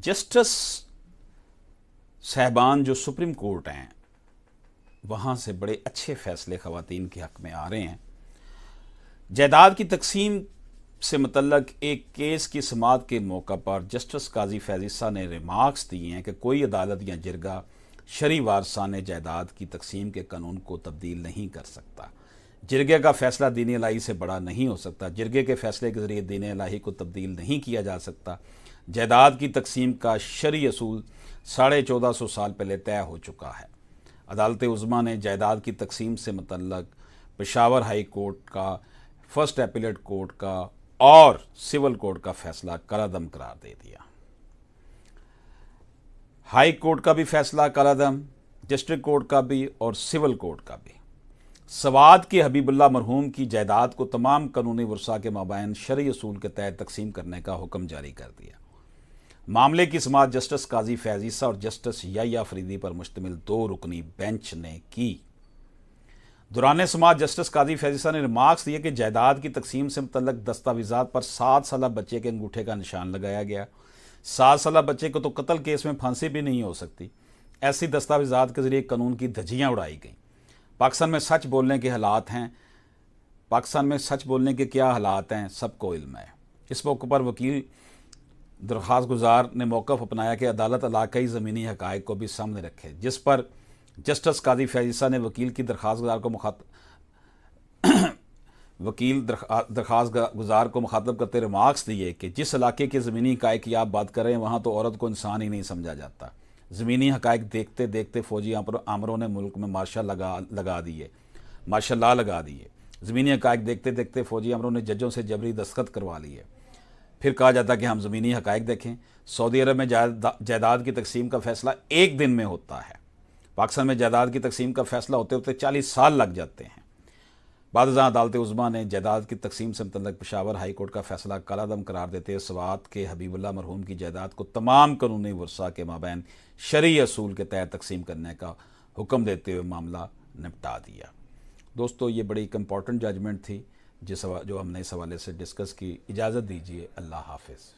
justice साहबान जो supreme court हैं वहाँ से बड़े अच्छे फैसले खातन के हक़ में आ रहे हैं जायदाद की तकसीम से मतलब एक केस की समात के मौका पर जस्टिस काजी फैजिस्सा ने रिमार्क्स दिए हैं कि कोई अदालत या जरगा शरी वारसा ने जायदाद की तकसीम के कानून को तब्दील नहीं कर सकता जिरगे का फैसला दीन लाही से बड़ा नहीं हो सकता जिरगे के फैसले के ज़रिए दीन लाही को तब्दील नहीं किया जा सकता जायदाद की तकसीम का शरी असूल साढ़े चौदह सौ साल पहले तय हो चुका है अदालत उज़मा ने जायदाद की तकसीम से मतलब पेशावर हाई कोर्ट का फर्स्ट एपिलेट कोर्ट का और सिविल कोर्ट का फैसला कलादम करार दे दिया हाई कोर्ट का भी फैसला कलादम डिस्ट्रिक्ट कोर्ट का भी और सिविल कोर्ट का भी सवाद के हबीबुल्ला मरहूम की जायदाद को तमाम कानूनी वर्षा के माबैन शरी असूल के तहत तकसीम करने का हुक्म जारी कर दिया मामले की समात जस्टिस काजी फैजीसा और जस्टिस याया फरीदी पर मुश्तमिल दो रुकनी बेंच ने की दौरान समात जस्टिस काजी फैजीसा ने रिमार्क्स दिए कि जायदाद की तकसीम से मुतल दस्तावेजात पर सात साल बच्चे के अंगूठे का निशान लगाया गया सात साल बच्चे को तो कत्ल केस में फांसी भी नहीं हो सकती ऐसी दस्तावेजात के जरिए कानून की धजियाँ उड़ाई गई पाकिस्तान में सच बोलने के हालात हैं पाकिस्तान में सच बोलने के क्या हालात हैं सबको इल्म है इस मौके पर वकील दरख्वास्त गुजार ने मौक़ अपनाया कि अदालत इलाकई ज़मीनी हक़ को भी सामने रखे जिस पर जस्टिस काजी फैजिसा ने वकील की दरख्वास्त गुजार को मुखात वकील दरख्वास्त गुजार को मुखातब करते रिमार्क्स दिए कि जिस इलाके के ज़मीनी हक़ की आप बात करें वहाँ तो औरत को इंसान ही नहीं समझा जाता ज़मीनी हक़ देखते देखते फ़ौजी आमरों ने मुल्क में मार्शा लगा लगा दिए मार्शा ला लगा दिए ज़मीनी हक़ देखते देखते फ़ौजी आमरों ने जजों से जबरी दस्खत करवा लिए फिर कहा जाता कि हम ज़मीनी हकायक देखें सऊदी अरब में जायदाद की तकसीम का फ़ैसला एक दिन में होता है पाकिस्तान में जायदाद की तकसीम का फ़ैसला होते होते चालीस साल लग जाते हैं बाद अदालत उज़मा ने जायदाद की तकसीम से मुतल पिशावर हाई कोर्ट का फैसला कलादम करार देते सवात के हबीबुल्ला मरहूम की जायदाद को तमाम कानूनी वर्षा के माबेन शरी असूल के तहत तकसीम करने का हुक्म देते हुए मामला निपटा दिया दोस्तों ये बड़ी एक इम्पॉर्टेंट जजमेंट थी जिस जो हमने इस हवाले से डिस्कस की इजाज़त दीजिए अल्लाह हाफिज़